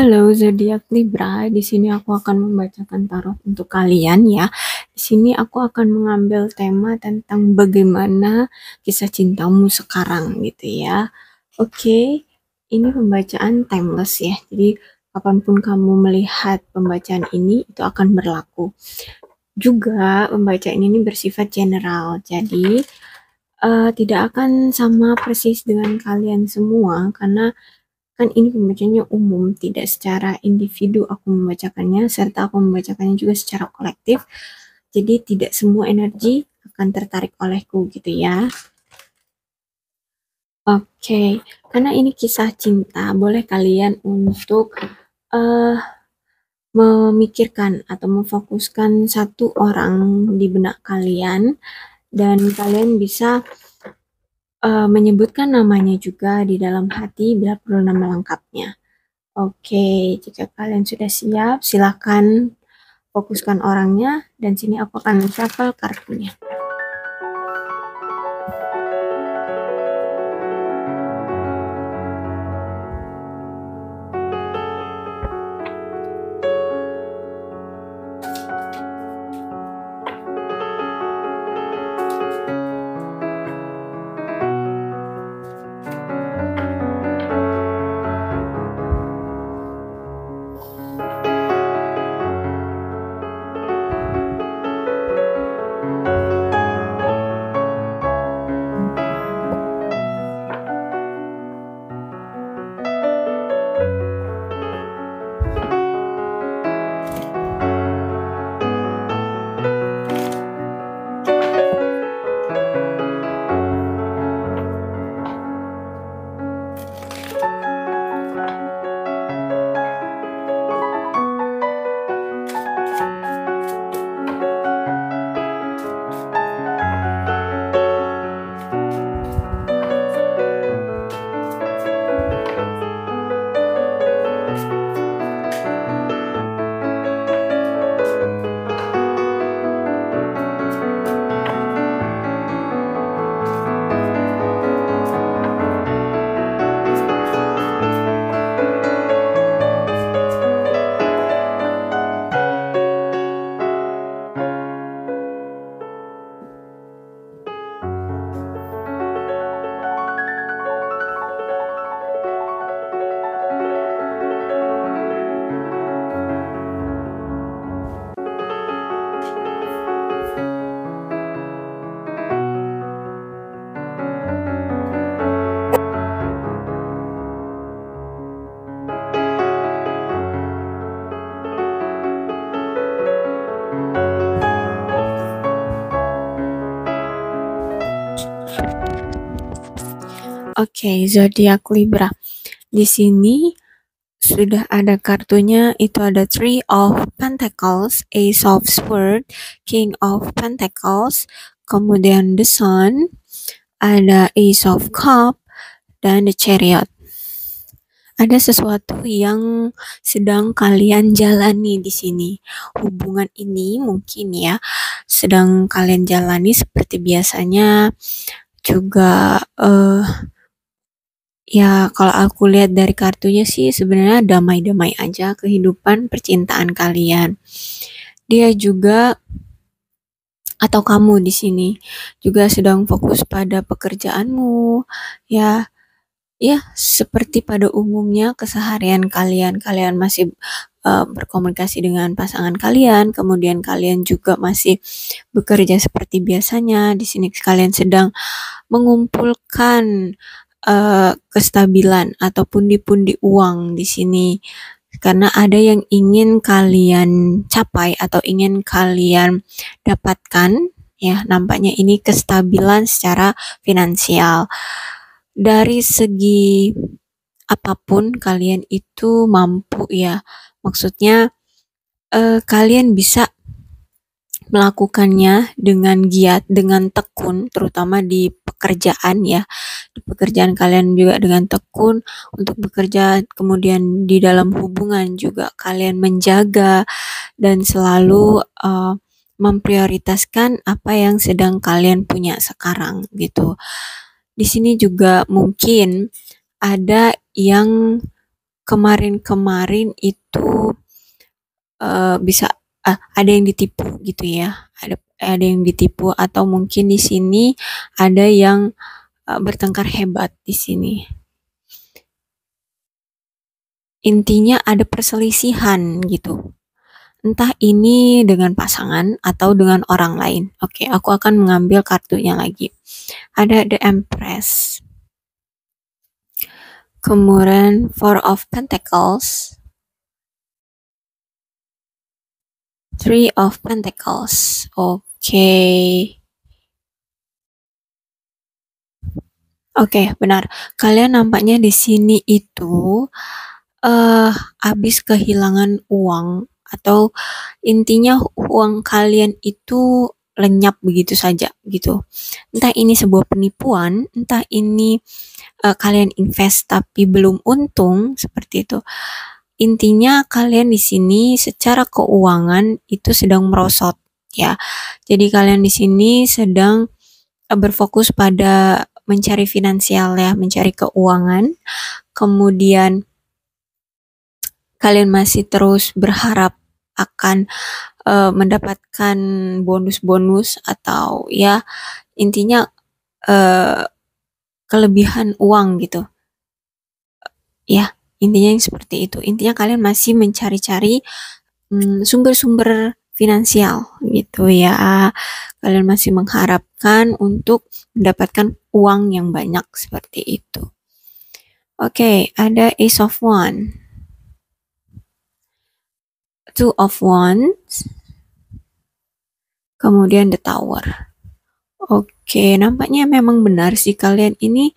Halo zodiak Libra, di sini aku akan membacakan tarot untuk kalian ya. Di sini aku akan mengambil tema tentang bagaimana kisah cintamu sekarang gitu ya. Oke, ini pembacaan timeless ya. Jadi kapanpun kamu melihat pembacaan ini itu akan berlaku. Juga pembacaan ini bersifat general. Jadi uh, tidak akan sama persis dengan kalian semua karena Kan ini pembacanya umum, tidak secara individu aku membacakannya, serta aku membacakannya juga secara kolektif. Jadi tidak semua energi akan tertarik olehku gitu ya. Oke, okay. karena ini kisah cinta, boleh kalian untuk uh, memikirkan atau memfokuskan satu orang di benak kalian dan kalian bisa uh, menyebutkan namanya juga di dalam hati bila perlu nama lengkapnya. Oke, jika kalian sudah siap, silakan fokuskan orangnya dan sini aku akan mencapai kartunya. Oke, okay, zodiak Libra. Di sini sudah ada kartunya itu ada Three of Pentacles, Ace of Swords, King of Pentacles, kemudian The Sun, ada Ace of Cup dan The Chariot. Ada sesuatu yang sedang kalian jalani di sini. Hubungan ini mungkin ya sedang kalian jalani seperti biasanya juga uh, Ya, kalau aku lihat dari kartunya sih sebenarnya damai-damai aja kehidupan percintaan kalian. Dia juga atau kamu di sini juga sedang fokus pada pekerjaanmu, ya. Ya, seperti pada umumnya keseharian kalian, kalian masih uh, berkomunikasi dengan pasangan kalian, kemudian kalian juga masih bekerja seperti biasanya. Di sini kalian sedang mengumpulkan uh, kestabilan ataupun pundi-pundi uang di sini karena ada yang ingin kalian capai atau ingin kalian dapatkan ya nampaknya ini kestabilan secara finansial dari segi apapun kalian itu mampu ya maksudnya eh, kalian bisa melakukannya dengan giat dengan tekun terutama di pekerjaan ya di pekerjaan kalian juga dengan tekun untuk bekerja kemudian di dalam hubungan juga kalian menjaga dan selalu uh, memprioritaskan apa yang sedang kalian punya sekarang gitu di sini juga mungkin ada yang kemarin-kemarin itu uh, bisa uh, ada yang ditipu gitu ya ada ada yang ditipu atau mungkin di sini ada yang uh, bertengkar hebat di sini intinya ada perselisihan gitu entah ini dengan pasangan atau dengan orang lain oke aku akan mengambil kartunya lagi ada the empress kemudian four of pentacles Three of Pentacles. Oke. Okay. Oke, okay, benar. Kalian nampaknya di sini itu eh uh, habis kehilangan uang atau intinya uang kalian itu lenyap begitu saja gitu. Entah ini sebuah penipuan, entah ini uh, kalian invest tapi belum untung seperti itu. Intinya kalian di sini secara keuangan itu sedang merosot ya. Jadi kalian di sini sedang eh, berfokus pada mencari finansial ya, mencari keuangan. Kemudian kalian masih terus berharap akan uh, mendapatkan bonus-bonus atau ya intinya uh, kelebihan uang gitu. Ya, intinya yang seperti itu intinya kalian masih mencari-cari mm, sumber-sumber finansial gitu ya kalian masih mengharapkan untuk mendapatkan uang yang banyak seperti itu oke okay, ada ace of one two of wands kemudian the tower oke okay, nampaknya memang benar sih kalian ini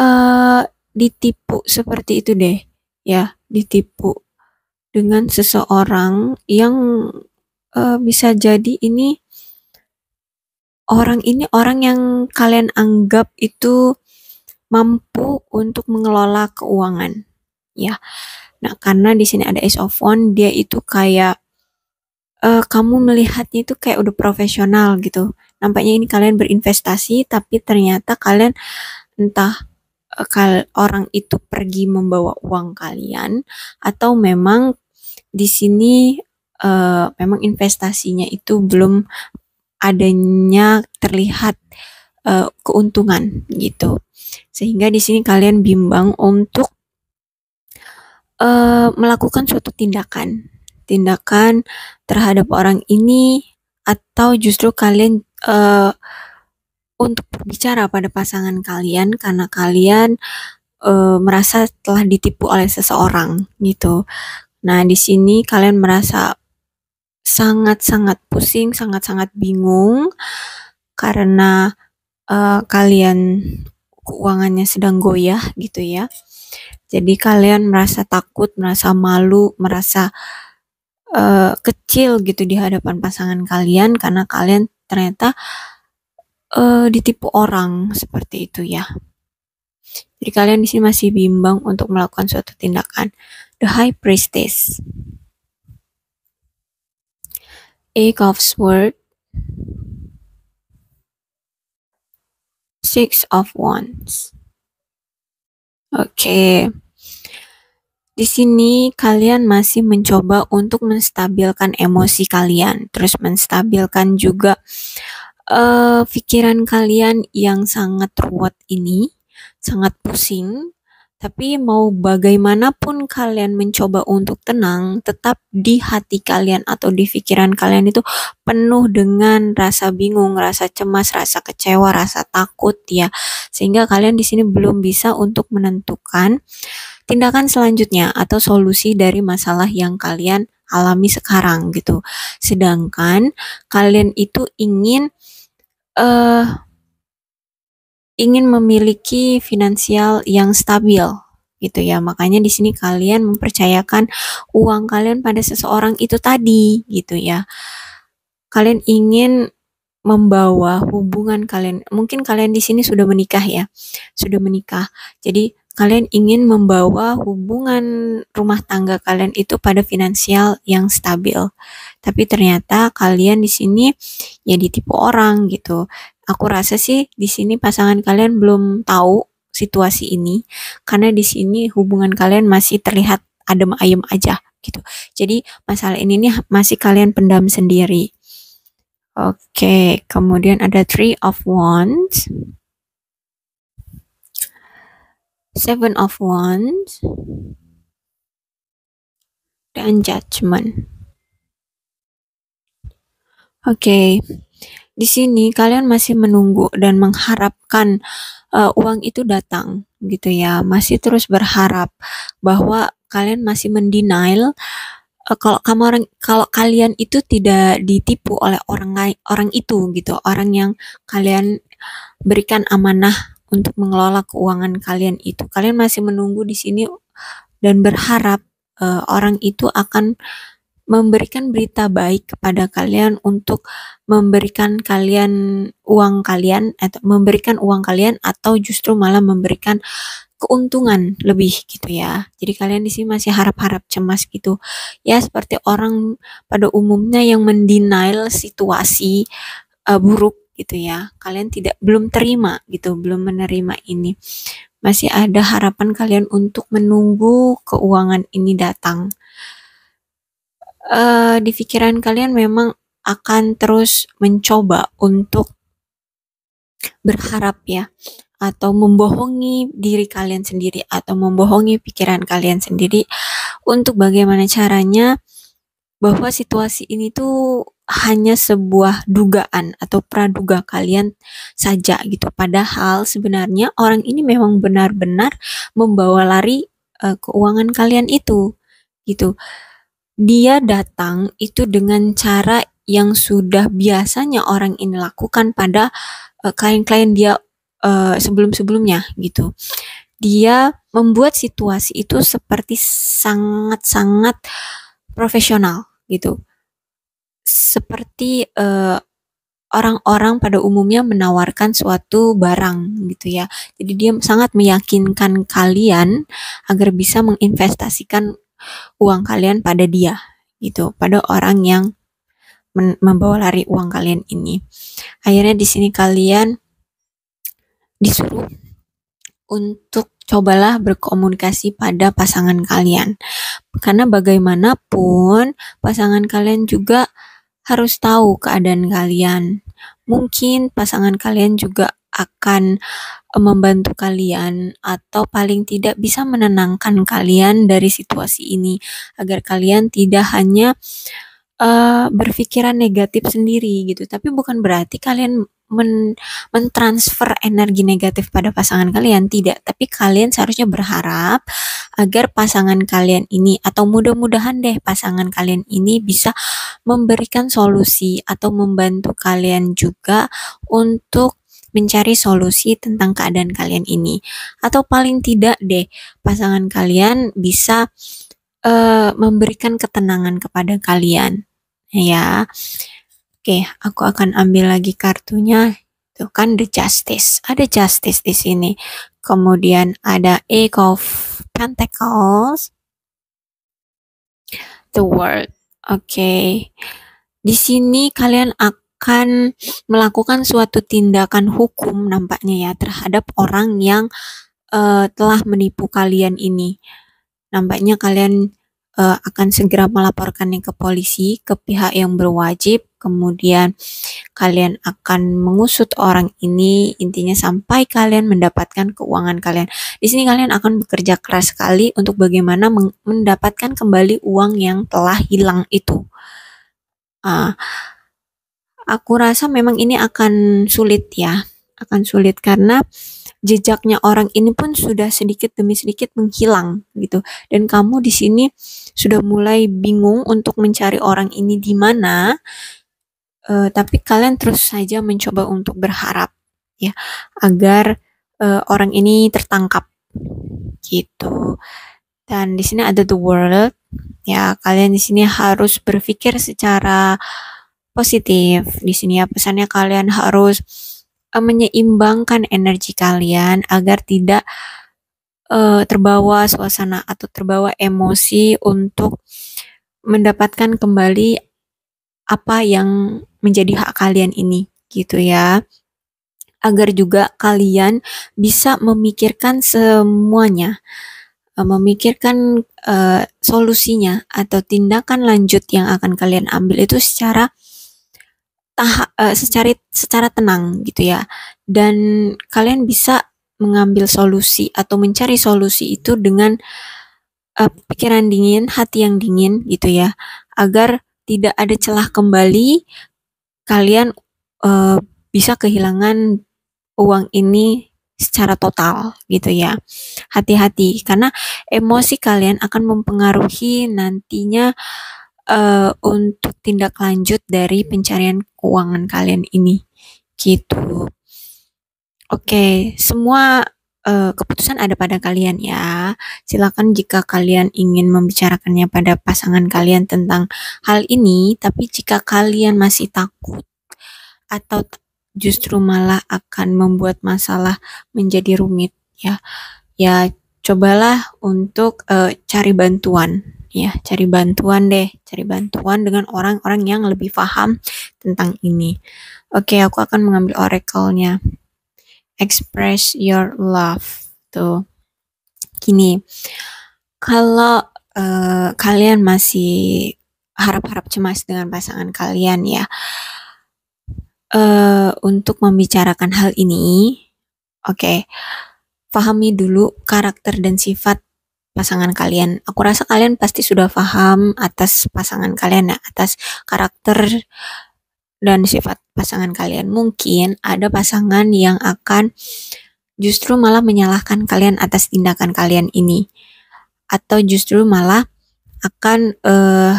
uh, ditipu seperti itu deh ya ditipu dengan seseorang yang uh, bisa jadi ini orang ini orang yang kalian anggap itu mampu untuk mengelola keuangan ya nah karena di sini ada ace of one dia itu kayak uh, kamu melihatnya itu kayak udah profesional gitu nampaknya ini kalian berinvestasi tapi ternyata kalian entah Eh, kal orang itu pergi membawa uang kalian atau memang di sini uh, memang investasinya itu belum adanya terlihat uh, keuntungan gitu. Sehingga di sini kalian bimbang untuk uh, melakukan suatu tindakan, tindakan terhadap orang ini atau justru kalian uh, untuk berbicara pada pasangan kalian karena kalian e, merasa telah ditipu oleh seseorang gitu. Nah, di sini kalian merasa sangat-sangat pusing, sangat-sangat bingung karena e, kalian keuangannya sedang goyah gitu ya. Jadi kalian merasa takut, merasa malu, merasa uh, kecil gitu di hadapan pasangan kalian karena kalian ternyata uh, ditipu orang seperti itu ya. Jadi kalian di sini masih bimbang untuk melakukan suatu tindakan. The High Priestess. Eight of Sword. Six of Wands. Oke. Okay. Di sini kalian masih mencoba untuk menstabilkan emosi kalian, terus menstabilkan juga uh, kalian yang sangat ruwet ini, sangat pusing, tapi mau bagaimanapun kalian mencoba untuk tenang, tetap di hati kalian atau di pikiran kalian itu penuh dengan rasa bingung, rasa cemas, rasa kecewa, rasa takut ya. Sehingga kalian di sini belum bisa untuk menentukan tindakan selanjutnya atau solusi dari masalah yang kalian alami sekarang gitu. Sedangkan kalian itu ingin uh, ingin memiliki finansial yang stabil gitu ya. Makanya di sini kalian mempercayakan uang kalian pada seseorang itu tadi gitu ya. Kalian ingin membawa hubungan kalian. Mungkin kalian di sini sudah menikah ya. Sudah menikah. Jadi kalian ingin membawa hubungan rumah tangga kalian itu pada finansial yang stabil. Tapi ternyata kalian di sini ya ditipu orang gitu. Aku rasa sih di sini pasangan kalian belum tahu situasi ini karena di sini hubungan kalian masih terlihat adem ayem aja gitu. Jadi masalah ini nih masih kalian pendam sendiri. Oke, okay, kemudian ada Three of Wands. Seven of Wands, dan Judgment. Oke, okay. di sini kalian masih menunggu dan mengharapkan uh, uang itu datang, gitu ya. Masih terus berharap bahwa kalian masih mendenial uh, kalau kamu orang kalau kalian itu tidak ditipu oleh orang orang itu gitu, orang yang kalian berikan amanah untuk mengelola keuangan kalian itu. Kalian masih menunggu di sini dan berharap uh, orang itu akan memberikan berita baik kepada kalian untuk memberikan kalian uang kalian atau memberikan uang kalian atau justru malah memberikan keuntungan lebih gitu ya. Jadi kalian di sini masih harap-harap cemas gitu. Ya seperti orang pada umumnya yang mendenial situasi uh, buruk gitu ya kalian tidak belum terima gitu belum menerima ini masih ada harapan kalian untuk menunggu keuangan ini datang uh, di pikiran kalian memang akan terus mencoba untuk berharap ya atau membohongi diri kalian sendiri atau membohongi pikiran kalian sendiri untuk bagaimana caranya bahwa situasi ini tuh hanya sebuah dugaan atau praduga kalian saja gitu. Padahal sebenarnya orang ini memang benar-benar membawa lari uh, keuangan kalian itu gitu. Dia datang itu dengan cara yang sudah biasanya orang ini lakukan pada klien eh, klien-klien dia uh, sebelum-sebelumnya gitu. Dia membuat situasi itu seperti sangat-sangat profesional gitu seperti orang eh, orang-orang pada umumnya menawarkan suatu barang gitu ya. Jadi dia sangat meyakinkan kalian agar bisa menginvestasikan uang kalian pada dia gitu, pada orang yang membawa lari uang kalian ini. Akhirnya di sini kalian disuruh untuk cobalah berkomunikasi pada pasangan kalian. Karena bagaimanapun pasangan kalian juga harus tahu keadaan kalian. Mungkin pasangan kalian juga akan eh, membantu kalian atau paling tidak bisa menenangkan kalian dari situasi ini agar kalian tidak hanya uh, berpikiran negatif sendiri gitu. Tapi bukan berarti kalian men mentransfer energi negatif pada pasangan kalian tidak tapi kalian seharusnya berharap agar pasangan kalian ini atau mudah-mudahan deh pasangan kalian ini bisa memberikan solusi atau membantu kalian juga untuk mencari solusi tentang keadaan kalian ini atau paling tidak deh pasangan kalian bisa uh, memberikan ketenangan kepada kalian ya Oke, okay, aku akan ambil lagi kartunya. Itu kan The Justice. Ada Justice di sini. Kemudian ada a of Pentacles. The World. Oke. Okay. Di sini kalian akan melakukan suatu tindakan hukum nampaknya ya terhadap orang yang uh, telah menipu kalian ini. Nampaknya kalian uh, akan segera melaporkannya ke polisi, ke pihak yang berwajib, kemudian kalian akan mengusut orang ini intinya sampai kalian mendapatkan keuangan kalian. Di sini kalian akan bekerja keras sekali untuk bagaimana mendapatkan kembali uang yang telah hilang itu. Uh, aku rasa memang ini akan sulit ya, akan sulit karena jejaknya orang ini pun sudah sedikit demi sedikit menghilang gitu. Dan kamu di sini sudah mulai bingung untuk mencari orang ini di mana, uh, tapi kalian terus saja mencoba untuk berharap ya agar uh, orang ini tertangkap gitu. Dan di sini ada the world ya kalian di sini harus berpikir secara positif di sini ya pesannya kalian harus Eh, menyeimbangkan energi kalian agar tidak uh, terbawa suasana atau terbawa emosi untuk mendapatkan kembali apa yang menjadi hak kalian ini gitu ya agar juga kalian bisa memikirkan semuanya eh, memikirkan uh, solusinya atau tindakan lanjut yang akan kalian ambil itu secara uh, secara secara tenang gitu ya. Dan kalian bisa mengambil solusi atau mencari solusi itu dengan uh, pikiran dingin, hati yang dingin gitu ya, agar tidak ada celah kembali kalian uh, bisa kehilangan uang ini secara total gitu ya. Hati-hati karena emosi kalian akan mempengaruhi nantinya uh, untuk tindak lanjut dari pencarian keuangan kalian ini gitu. Oke, okay, semua uh, keputusan ada pada kalian ya. Silakan jika kalian ingin membicarakannya pada pasangan kalian tentang hal ini, tapi jika kalian masih takut atau justru malah akan membuat masalah menjadi rumit ya. Ya, cobalah untuk uh, cari bantuan ya cari bantuan deh cari bantuan dengan orang-orang yang lebih paham tentang ini oke okay, aku akan mengambil oracle-nya express your love tuh gini kalau uh, kalian masih harap-harap cemas dengan pasangan kalian ya uh, untuk membicarakan hal ini oke okay, pahami dulu karakter dan sifat pasangan kalian. Aku rasa kalian pasti sudah paham atas pasangan kalian, ya, atas karakter dan sifat pasangan kalian. Mungkin ada pasangan yang akan justru malah menyalahkan kalian atas tindakan kalian ini, atau justru malah akan uh,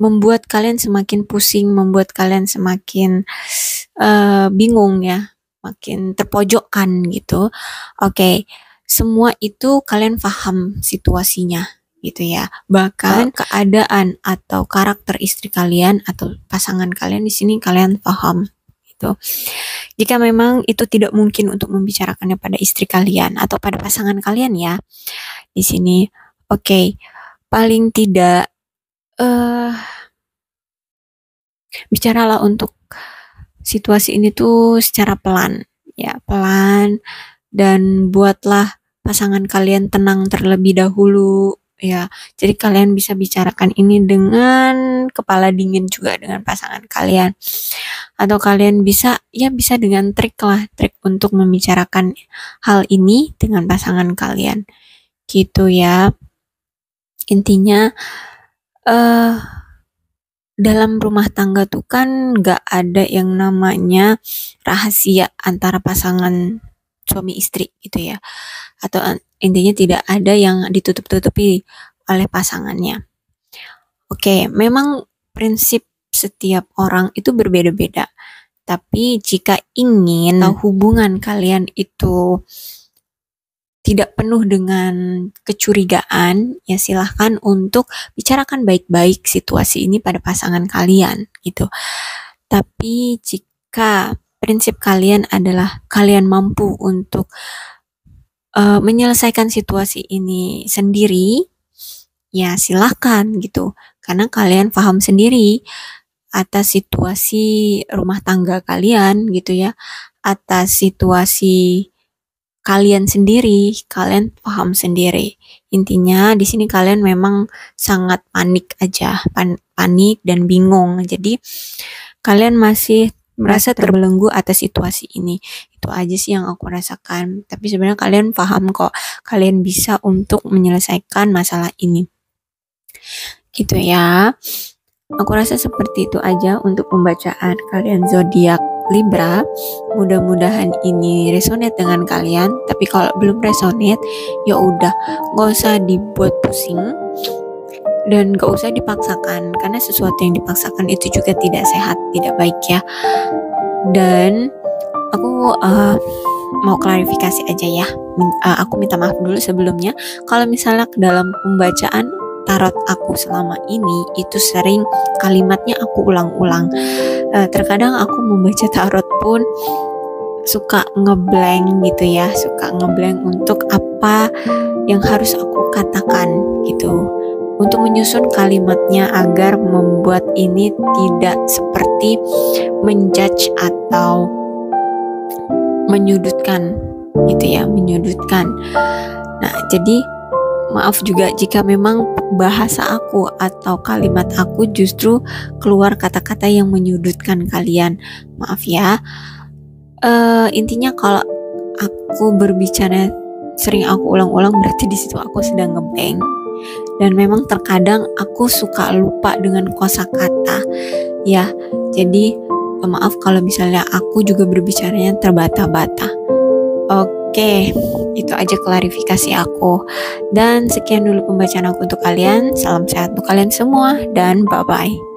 membuat kalian semakin pusing, membuat kalian semakin uh, bingung ya, makin terpojokkan gitu. Oke. Okay semua itu kalian paham situasinya gitu ya. Bahkan oh. keadaan atau karakter istri kalian atau pasangan kalian di sini kalian paham gitu. Jika memang itu tidak mungkin untuk membicarakannya pada istri kalian atau pada pasangan kalian ya. Di sini oke, okay, paling tidak uh, bicaralah untuk situasi ini tuh secara pelan ya, pelan dan buatlah pasangan kalian tenang terlebih dahulu ya. Jadi kalian bisa bicarakan ini dengan kepala dingin juga dengan pasangan kalian. Atau kalian bisa ya bisa dengan trik lah, trik untuk membicarakan hal ini dengan pasangan kalian. Gitu ya. Intinya eh uh, dalam rumah tangga tuh kan nggak ada yang namanya rahasia antara pasangan suami istri gitu ya atau eh, intinya tidak ada yang ditutup-tutupi oleh pasangannya. Oke, memang prinsip setiap orang itu berbeda-beda. Tapi jika ingin hmm. hubungan kalian itu tidak penuh dengan kecurigaan, ya silahkan untuk bicarakan baik-baik situasi ini pada pasangan kalian gitu. Tapi jika prinsip kalian adalah kalian mampu untuk uh, menyelesaikan situasi ini sendiri, ya silahkan gitu, karena kalian paham sendiri atas situasi rumah tangga kalian gitu ya, atas situasi kalian sendiri, kalian paham sendiri. Intinya di sini kalian memang sangat panik aja, panik dan bingung. Jadi kalian masih merasa terbelenggu atas situasi ini. Itu aja sih yang aku rasakan. Tapi sebenarnya kalian paham kok, kalian bisa untuk menyelesaikan masalah ini. Gitu ya. Aku rasa seperti itu aja untuk pembacaan kalian zodiak Libra. Mudah-mudahan ini resonate dengan kalian. Tapi kalau belum resonate, ya udah, nggak usah dibuat pusing dan gak usah dipaksakan karena sesuatu yang dipaksakan itu juga tidak sehat tidak baik ya dan aku uh, mau klarifikasi aja ya uh, aku minta maaf dulu sebelumnya kalau misalnya dalam pembacaan tarot aku selama ini itu sering kalimatnya aku ulang-ulang uh, terkadang aku membaca tarot pun suka ngeblank gitu ya suka ngeblank untuk apa yang harus aku katakan gitu untuk menyusun kalimatnya agar membuat ini tidak seperti menjudge atau menyudutkan gitu ya, menyudutkan. Nah, jadi maaf juga jika memang bahasa aku atau kalimat aku justru keluar kata-kata yang menyudutkan kalian. Maaf ya. Uh, intinya kalau aku berbicara sering aku ulang-ulang berarti di situ aku sedang ngeblank dan memang terkadang aku suka lupa dengan kata, ya jadi eh, maaf kalau misalnya aku juga berbicaranya terbata-bata oke itu aja klarifikasi aku dan sekian dulu pembacaan aku untuk kalian salam sehat untuk kalian semua dan bye bye